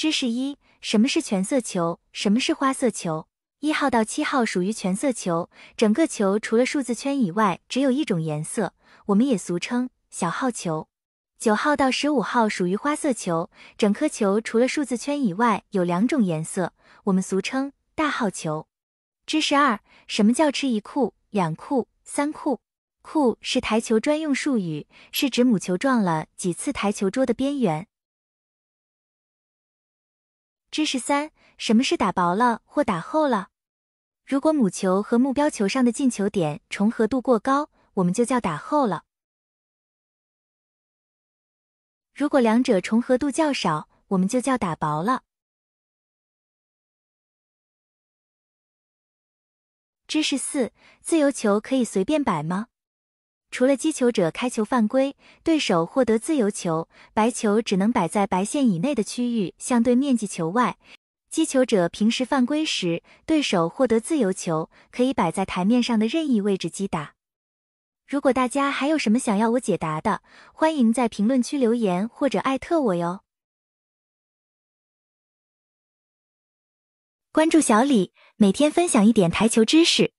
知识一：什么是全色球？什么是花色球？一号到七号属于全色球，整个球除了数字圈以外只有一种颜色，我们也俗称小号球。九号到十五号属于花色球，整颗球除了数字圈以外有两种颜色，我们俗称大号球。知识二：什么叫吃一库、两库、三库？库是台球专用术语，是指母球撞了几次台球桌的边缘。知识三：什么是打薄了或打厚了？如果母球和目标球上的进球点重合度过高，我们就叫打厚了；如果两者重合度较少，我们就叫打薄了。知识四：自由球可以随便摆吗？除了击球者开球犯规，对手获得自由球，白球只能摆在白线以内的区域，相对面积球外。击球者平时犯规时，对手获得自由球，可以摆在台面上的任意位置击打。如果大家还有什么想要我解答的，欢迎在评论区留言或者艾特我哟。关注小李，每天分享一点台球知识。